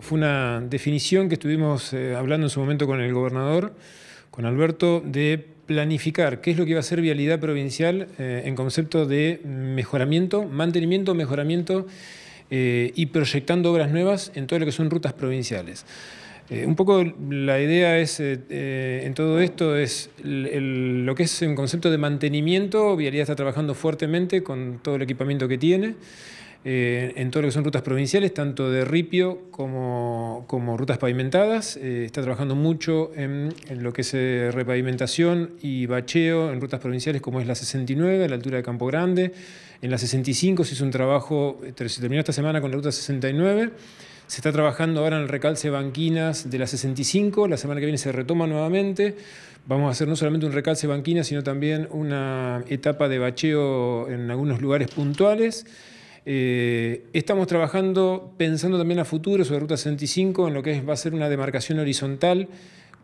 Fue una definición que estuvimos eh, hablando en su momento con el gobernador, con Alberto, de planificar qué es lo que va a ser vialidad provincial eh, en concepto de mejoramiento, mantenimiento, mejoramiento eh, y proyectando obras nuevas en todo lo que son rutas provinciales. un poco la idea es, en todo esto, es lo que es en concepto de mantenimiento. Vialidad está trabajando fuertemente con todo el equipamiento que tiene. Eh, en todo lo que son rutas provinciales, tanto de ripio como, como rutas pavimentadas. Eh, está trabajando mucho en, lo que es eh, repavimentación y bacheo en rutas provinciales como es la 69, a la altura de Campo Grande. En la 65 se hizo un trabajo, se terminó esta semana con la ruta 69. Se está trabajando ahora en el recalce Banquinas de la 65, la semana que viene se retoma nuevamente. Vamos a hacer no solamente un recalce Banquinas, sino también una etapa de bacheo en algunos lugares puntuales. Eh, estamos trabajando, pensando también a futuro sobre Ruta 65, en lo que es, va a ser una demarcación horizontal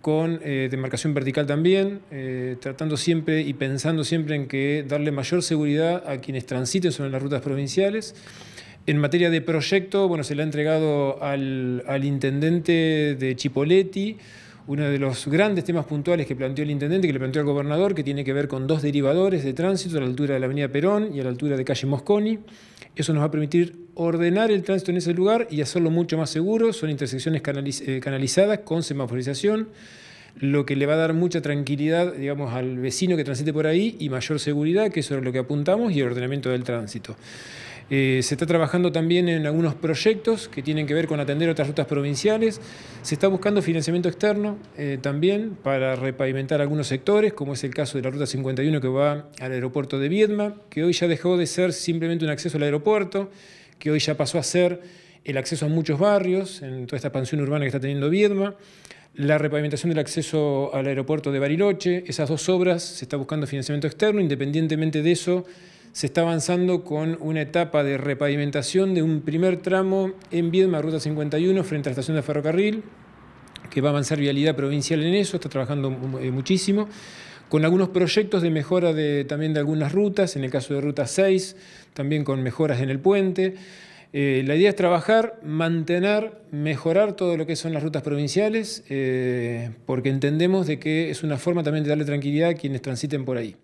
con eh, demarcación vertical también, eh, tratando siempre y pensando siempre en que darle mayor seguridad a quienes transiten sobre las rutas provinciales. En materia de proyecto, bueno, se le ha entregado al, al intendente de Chipoletti uno de los grandes temas puntuales que planteó el intendente, que le planteó al gobernador, que tiene que ver con dos derivadores de tránsito a la altura de la avenida Perón y a la altura de calle Mosconi. Eso nos va a permitir ordenar el tránsito en ese lugar y hacerlo mucho más seguro. Son intersecciones eh, canalizadas con semaforización lo que le va a dar mucha tranquilidad, digamos, al vecino que transite por ahí y mayor seguridad, que eso es lo que apuntamos, y ordenamiento del tránsito. Eh, se está trabajando también en algunos proyectos que tienen que ver con atender otras rutas provinciales. Se está buscando financiamiento externo eh, también para repavimentar algunos sectores, como es el caso de la Ruta 51 que va al aeropuerto de Viedma, que hoy ya dejó de ser simplemente un acceso al aeropuerto, que hoy ya pasó a ser el acceso a muchos barrios, en toda esta expansión urbana que está teniendo Viedma, la repavimentación del acceso al aeropuerto de Bariloche, esas dos obras, se está buscando financiamiento externo, independientemente de eso, se está avanzando con una etapa de repavimentación de un primer tramo en Viedma, Ruta 51, frente a la estación de ferrocarril, que va a avanzar Vialidad Provincial en eso, está trabajando eh, muchísimo, con algunos proyectos de mejora de, también de algunas rutas, en el caso de Ruta 6, también con mejoras en el puente. Eh, la idea es trabajar, mantener, mejorar todo lo que son las rutas provinciales, eh, porque entendemos de que es una forma también de darle tranquilidad a quienes transiten por ahí.